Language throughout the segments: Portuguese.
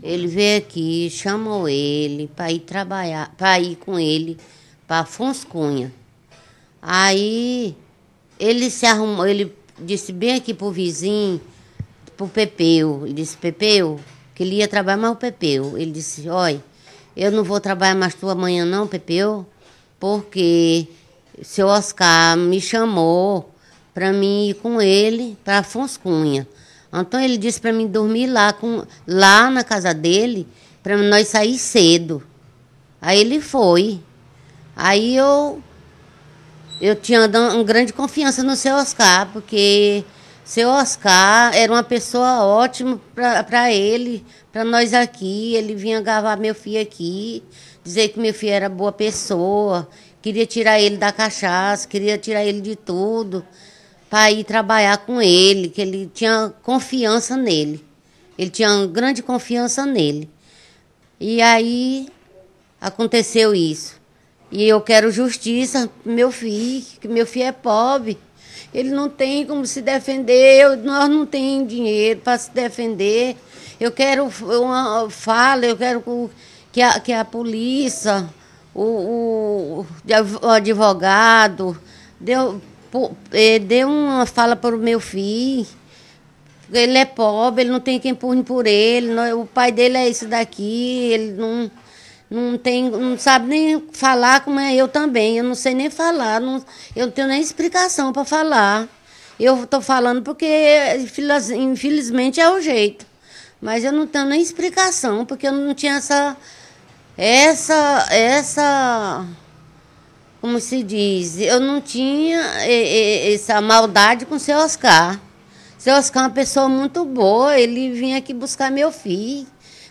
Ele veio aqui, chamou ele para ir trabalhar, para ir com ele para Afonso Cunha. Aí ele se arrumou, ele disse bem aqui pro vizinho, pro Pepeu, e disse, Pepeu, que ele ia trabalhar, mas o Pepeu, ele disse, olha, eu não vou trabalhar mais tua manhã não, Pepeu, porque seu Oscar me chamou para mim ir com ele para Afonso Cunha. Então ele disse para mim dormir lá, com, lá na casa dele, para nós sair cedo. Aí ele foi. Aí eu eu tinha uma grande confiança no seu Oscar, porque seu Oscar era uma pessoa ótima para ele, para nós aqui. Ele vinha gravar meu filho aqui, dizer que meu filho era boa pessoa, queria tirar ele da cachaça, queria tirar ele de tudo para ir trabalhar com ele, que ele tinha confiança nele. Ele tinha grande confiança nele. E aí aconteceu isso. E eu quero justiça meu filho, que meu filho é pobre. Ele não tem como se defender, eu, nós não temos dinheiro para se defender. Eu quero uma fala, eu quero que a, que a polícia, o, o, o advogado, deu, Pô, eh, deu uma fala para o meu filho. Ele é pobre, ele não tem quem pune por ele. Não, o pai dele é isso daqui, ele não, não, tem, não sabe nem falar como é eu também. Eu não sei nem falar, não, eu não tenho nem explicação para falar. Eu estou falando porque, infelizmente, é o jeito. Mas eu não tenho nem explicação, porque eu não tinha essa. Essa. Essa como se diz, eu não tinha essa maldade com o seu Oscar. O seu Oscar é uma pessoa muito boa, ele vinha aqui buscar meu filho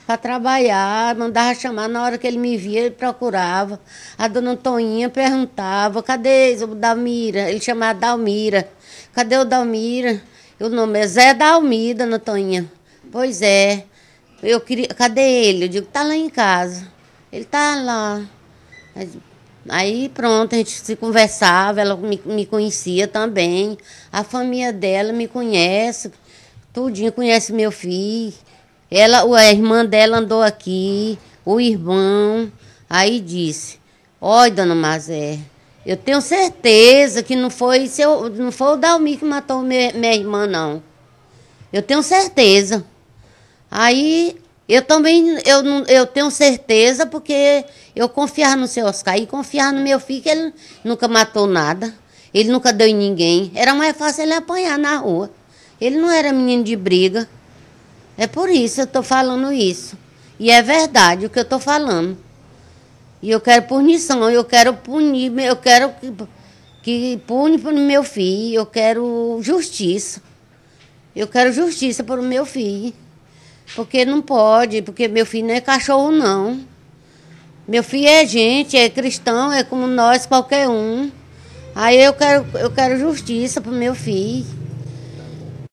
para trabalhar, mandava chamar na hora que ele me via, ele procurava. A dona Toninha perguntava: cadê o Dalmira? Ele chamava Dalmira. Cadê o Dalmira? O nome é Zé Dalmira, dona Antoninha. Pois é. Eu queria, cadê ele? Eu digo: tá lá em casa. Ele tá lá. Aí pronto, a gente se conversava, ela me, me conhecia também. A família dela me conhece, tudinho conhece meu filho. Ela, a irmã dela andou aqui, o irmão. Aí disse: Olha, dona Mazé, eu tenho certeza que não foi, seu, não foi o Dalmi que matou minha, minha irmã, não. Eu tenho certeza. Aí eu também, eu, eu tenho certeza, porque eu confiar no seu Oscar e confiar no meu filho, que ele nunca matou nada, ele nunca deu em ninguém. Era mais fácil ele apanhar na rua. Ele não era menino de briga. É por isso eu estou falando isso. E é verdade o que eu estou falando. E eu quero punição, eu quero punir, eu quero que, que pune para o meu filho, eu quero justiça. Eu quero justiça para o meu filho. Porque não pode, porque meu filho não é cachorro, não. Meu filho é gente, é cristão, é como nós, qualquer um. Aí eu quero, eu quero justiça para meu filho.